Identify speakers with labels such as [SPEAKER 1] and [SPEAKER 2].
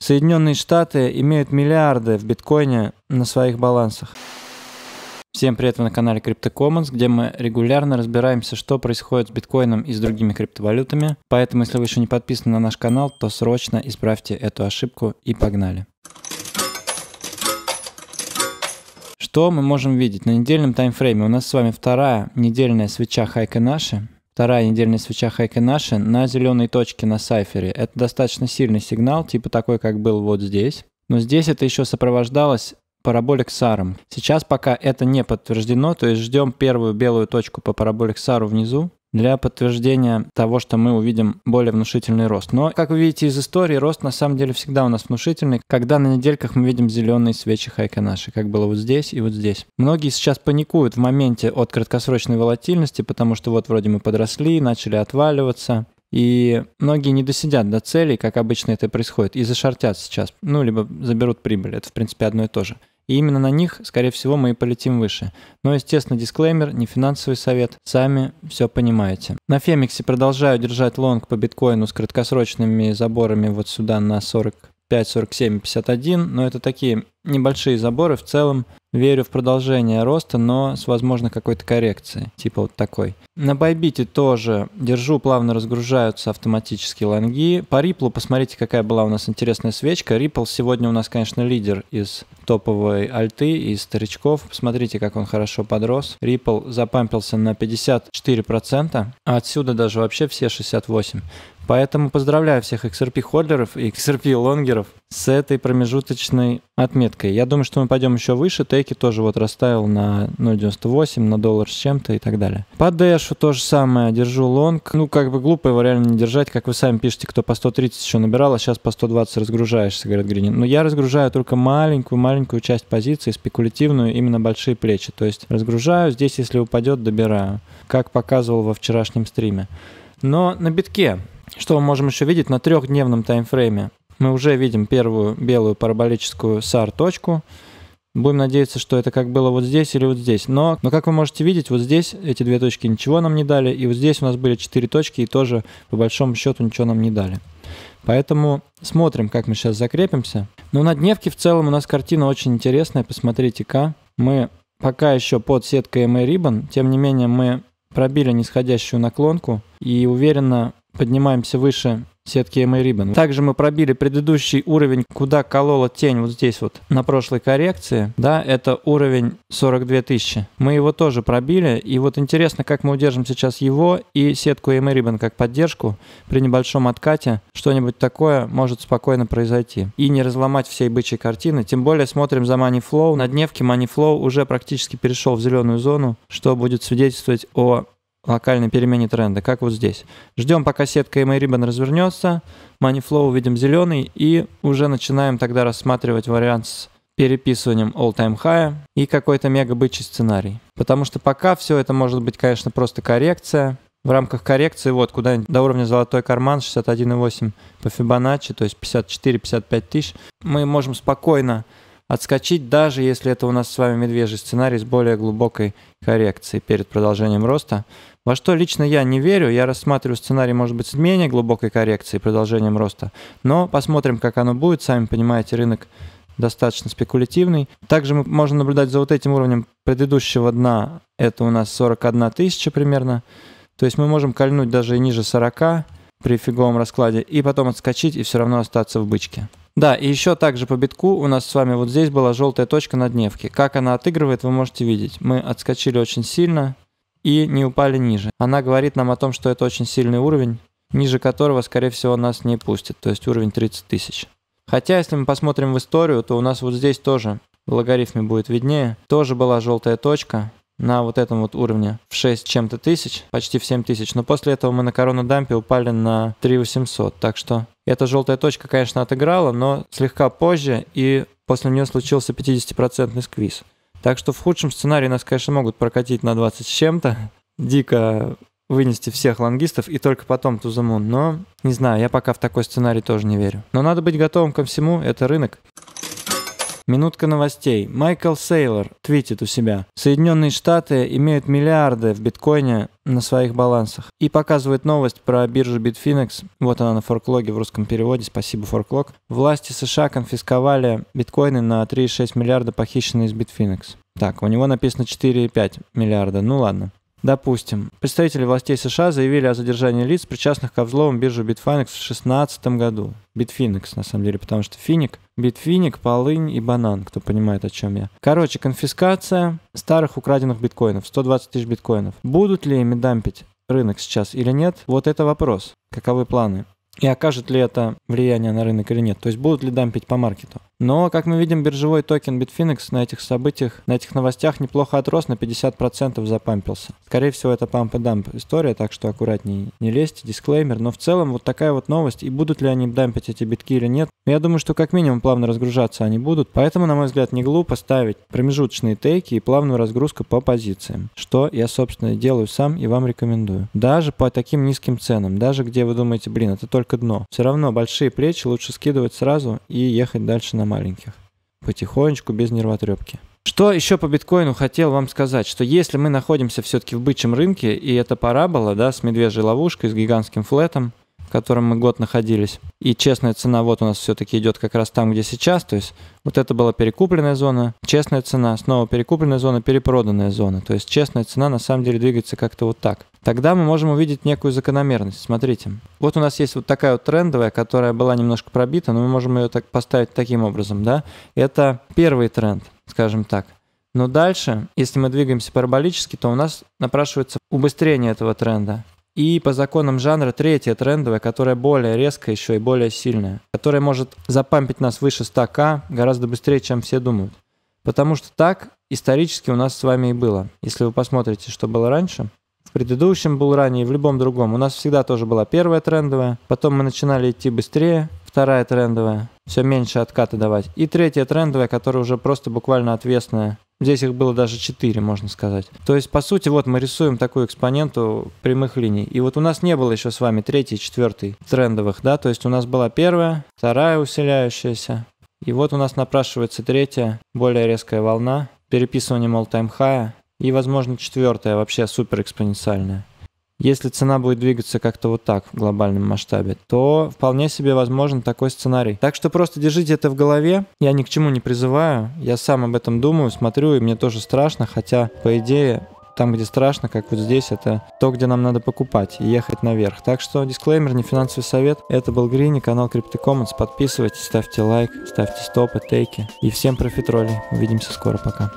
[SPEAKER 1] Соединенные Штаты имеют миллиарды в биткоине на своих балансах. Всем привет, вы на канале CryptoCommons, где мы регулярно разбираемся, что происходит с биткоином и с другими криптовалютами. Поэтому, если вы еще не подписаны на наш канал, то срочно исправьте эту ошибку и погнали. Что мы можем видеть на недельном таймфрейме? У нас с вами вторая недельная свеча Хайка Наши. Вторая недельная свеча Хайка Наши на зеленой точке на сайфере. Это достаточно сильный сигнал, типа такой, как был вот здесь. Но здесь это еще сопровождалось параболик Саром. Сейчас пока это не подтверждено, то есть ждем первую белую точку по параболик Сару внизу для подтверждения того, что мы увидим более внушительный рост. Но, как вы видите из истории, рост на самом деле всегда у нас внушительный, когда на недельках мы видим зеленые свечи хайка наши, как было вот здесь и вот здесь. Многие сейчас паникуют в моменте от краткосрочной волатильности, потому что вот вроде мы подросли, начали отваливаться, и многие не досидят до целей, как обычно это происходит, и зашортят сейчас, ну, либо заберут прибыль, это, в принципе, одно и то же. И именно на них, скорее всего, мы и полетим выше. Но, естественно, дисклеймер, не финансовый совет, сами все понимаете. На Фемиксе продолжаю держать лонг по биткоину с краткосрочными заборами вот сюда на 45, 47, 51, но это такие небольшие заборы в целом верю в продолжение роста, но с, возможно, какой-то коррекцией, типа вот такой. На Байбите тоже держу, плавно разгружаются автоматически лонги. По Ripple посмотрите, какая была у нас интересная свечка. Ripple сегодня у нас, конечно, лидер из топовой альты, из старичков. Посмотрите, как он хорошо подрос. Ripple запампился на 54%, а отсюда даже вообще все 68%. Поэтому поздравляю всех XRP-холдеров и XRP-лонгеров с этой промежуточной отметкой. Я думаю, что мы пойдем еще выше. Тейки тоже вот расставил на 0.98, на доллар с чем-то и так далее. По Дэшу то же самое. Держу лонг. Ну, как бы глупо его реально не держать. Как вы сами пишете, кто по 130 еще набирал, а сейчас по 120 разгружаешься, говорит Гринин. Но я разгружаю только маленькую-маленькую часть позиции, спекулятивную, именно большие плечи. То есть разгружаю. Здесь, если упадет, добираю. Как показывал во вчерашнем стриме. Но на битке что мы можем еще видеть на трехдневном таймфрейме? Мы уже видим первую белую параболическую SAR-точку. Будем надеяться, что это как было вот здесь или вот здесь. Но, но как вы можете видеть, вот здесь эти две точки ничего нам не дали, и вот здесь у нас были четыре точки, и тоже по большому счету ничего нам не дали. Поэтому смотрим, как мы сейчас закрепимся. Но на дневке в целом у нас картина очень интересная, посмотрите-ка. Мы пока еще под сеткой MA Ribbon, тем не менее мы пробили нисходящую наклонку, и уверенно поднимаемся выше сетки MA Ribbon. Также мы пробили предыдущий уровень, куда колола тень вот здесь вот на прошлой коррекции. Да, это уровень 42 тысячи. Мы его тоже пробили. И вот интересно, как мы удержим сейчас его и сетку MA Ribbon как поддержку при небольшом откате. Что-нибудь такое может спокойно произойти. И не разломать всей бычьей картины. Тем более смотрим за Money Flow. На дневке Money Flow уже практически перешел в зеленую зону, что будет свидетельствовать о локальной перемене тренда, как вот здесь. Ждем, пока сетка MyRibbon развернется, Money Flow увидим зеленый, и уже начинаем тогда рассматривать вариант с переписыванием all-time high и какой-то мега бычий сценарий. Потому что пока все это может быть, конечно, просто коррекция. В рамках коррекции вот куда-нибудь до уровня золотой карман 61,8 по фибоначчи, то есть 54-55 тысяч, мы можем спокойно отскочить, даже если это у нас с вами медвежий сценарий с более глубокой коррекцией перед продолжением роста. Во что лично я не верю, я рассматриваю сценарий, может быть, с менее глубокой коррекцией, продолжением роста, но посмотрим, как оно будет, сами понимаете, рынок достаточно спекулятивный. Также мы можем наблюдать за вот этим уровнем предыдущего дна, это у нас 41 тысяча примерно, то есть мы можем кольнуть даже и ниже 40 при фиговом раскладе, и потом отскочить и все равно остаться в бычке. Да, и еще также по битку у нас с вами вот здесь была желтая точка на дневке. Как она отыгрывает, вы можете видеть. Мы отскочили очень сильно, и не упали ниже. Она говорит нам о том, что это очень сильный уровень, ниже которого, скорее всего, нас не пустит, то есть уровень 30 тысяч. Хотя, если мы посмотрим в историю, то у нас вот здесь тоже, в логарифме будет виднее, тоже была желтая точка на вот этом вот уровне в 6 чем-то тысяч, почти в 7 тысяч, но после этого мы на корону дампе упали на 3 800, так что эта желтая точка, конечно, отыграла, но слегка позже, и после нее случился 50% сквиз. Так что в худшем сценарии нас, конечно, могут прокатить на 20 с чем-то, дико вынести всех лангистов и только потом тузамун. Но не знаю, я пока в такой сценарий тоже не верю. Но надо быть готовым ко всему, это рынок. Минутка новостей. Майкл Сейлор твитит у себя. Соединенные Штаты имеют миллиарды в биткоине на своих балансах. И показывает новость про биржу Bitfinex. Вот она на форклоге в русском переводе. Спасибо, форклог. Власти США конфисковали биткоины на 3,6 миллиарда, похищенные из Bitfinex. Так, у него написано 4,5 миллиарда. Ну ладно. Допустим, представители властей США заявили о задержании лиц, причастных к взлому биржу Bitfinex в 2016 году. Bitfinex, на самом деле, потому что финик. Bitfinex, полынь и банан, кто понимает, о чем я. Короче, конфискация старых украденных биткоинов, 120 тысяч биткоинов. Будут ли ими дампить рынок сейчас или нет, вот это вопрос. Каковы планы? И окажет ли это влияние на рынок или нет? То есть будут ли дампить по маркету? Но, как мы видим, биржевой токен Bitfinex на этих событиях, на этих новостях неплохо отрос, на 50% запампился. Скорее всего, это памп и дамп история, так что аккуратнее не лезьте, дисклеймер. Но в целом вот такая вот новость, и будут ли они дампить эти битки или нет, ну, я думаю, что как минимум плавно разгружаться они будут, поэтому, на мой взгляд, не глупо ставить промежуточные тейки и плавную разгрузку по позициям, что я, собственно, делаю сам и вам рекомендую. Даже по таким низким ценам, даже где вы думаете, блин, это только дно. Все равно большие плечи лучше скидывать сразу и ехать дальше на маленьких. Потихонечку, без нервотрепки. Что еще по биткоину хотел вам сказать, что если мы находимся все-таки в бычьем рынке, и это парабола, да, с медвежьей ловушкой, с гигантским флетом, в котором мы год находились. И честная цена вот у нас все-таки идет как раз там, где сейчас. То есть вот это была перекупленная зона, честная цена, снова перекупленная зона, перепроданная зона. То есть честная цена на самом деле двигается как-то вот так. Тогда мы можем увидеть некую закономерность. Смотрите, вот у нас есть вот такая вот трендовая, которая была немножко пробита, но мы можем ее так поставить таким образом, да. Это первый тренд, скажем так. Но дальше, если мы двигаемся параболически, то у нас напрашивается убыстрение этого тренда. И по законам жанра третья трендовая, которая более резкая еще и более сильная, которая может запампить нас выше 100к гораздо быстрее, чем все думают. Потому что так исторически у нас с вами и было. Если вы посмотрите, что было раньше, в предыдущем был ранее, и в любом другом. У нас всегда тоже была первая трендовая, потом мы начинали идти быстрее, вторая трендовая, все меньше откаты давать. И третья трендовая, которая уже просто буквально отвесная Здесь их было даже 4, можно сказать. То есть, по сути, вот мы рисуем такую экспоненту прямых линий. И вот у нас не было еще с вами третьей, четвертой трендовых, да, то есть у нас была первая, вторая усиляющаяся, и вот у нас напрашивается третья, более резкая волна, переписывание all-time high и, возможно, четвертая, вообще суперэкспоненциальная. Если цена будет двигаться как-то вот так в глобальном масштабе, то вполне себе возможен такой сценарий. Так что просто держите это в голове. Я ни к чему не призываю. Я сам об этом думаю, смотрю, и мне тоже страшно, хотя, по идее, там, где страшно, как вот здесь, это то, где нам надо покупать и ехать наверх. Так что дисклеймер, не финансовый совет. Это был Грини, канал CryptoCommons. Подписывайтесь, ставьте лайк, ставьте стопы, тейки. И всем профитролей. Увидимся скоро, пока.